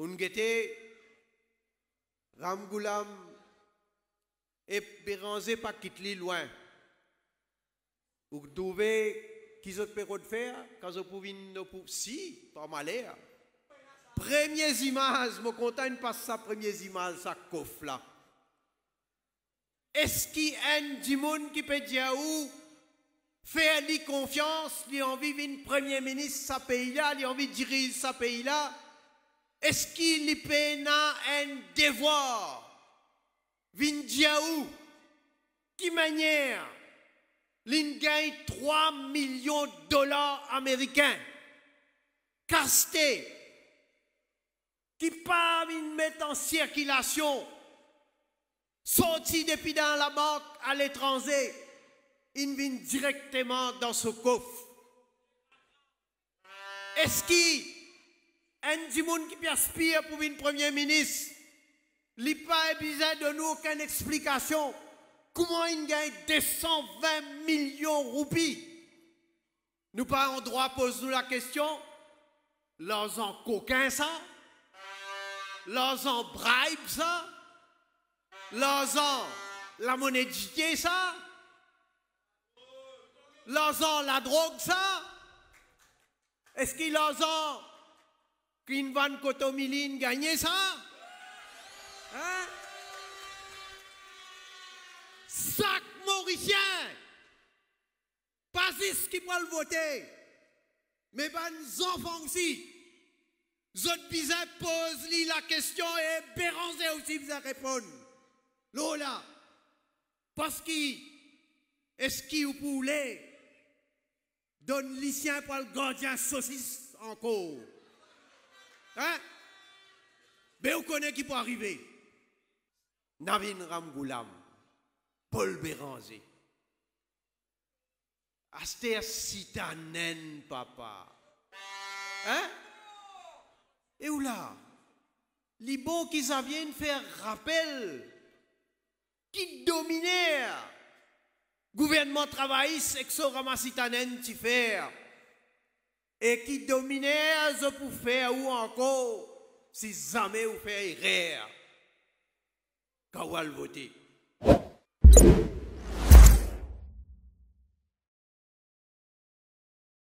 Ungete, Ram Goulam, et Béranger pas quitter loin. Vous douvé qu'ils ont peur de faire quand vous pouvez si par malheur. Premières images, mon ne pas sa première image, sa coffre là. Est-ce qu'il y a un qui peut dire où faire lui confiance, lui envie une premier ministre sa pays là, lui envie de diriger sa pays là? est-ce qu'il y a un devoir Vindiaou, qui manière gagne 3 millions de dollars américains. Casté, qui une mettre en circulation, sorti depuis dans la banque à l'étranger, il vient directement dans ce coffre. Est-ce qu'il un qui perspire pour une premier ministre. Il a pas besoin de nous aucune explication. Comment il gagne 220 millions de roupies Nous pas en droit de nous la question. Leurs en coquin ça Leurs en bribe ça Leurs en la monnaie ça Leurs en la drogue ça Est-ce qu'ils ont... Queen Van cotomiline gagné ça Hein Sac mauricien Pas ce qui va le voter Mais pas ben, enfants aussi Zot Bizet pose lui la question et Béranger aussi vous répondre. Lola, parce qu'ils est-ce que vous voulez donner l'icien pour le gardien saucisse encore Hein? Mais ben, vous connaissez qui peut arriver. Navin Ramgoulam, Paul Béranzé. Aster Sitanen, papa. Hein? Et où là? Les beaux qui viennent faire rappel. Qui dominèrent. Gouvernement travailliste, exo ramasitanen, tu faire et qui dominait pour faire ou encore si jamais vous faites erreur quand vous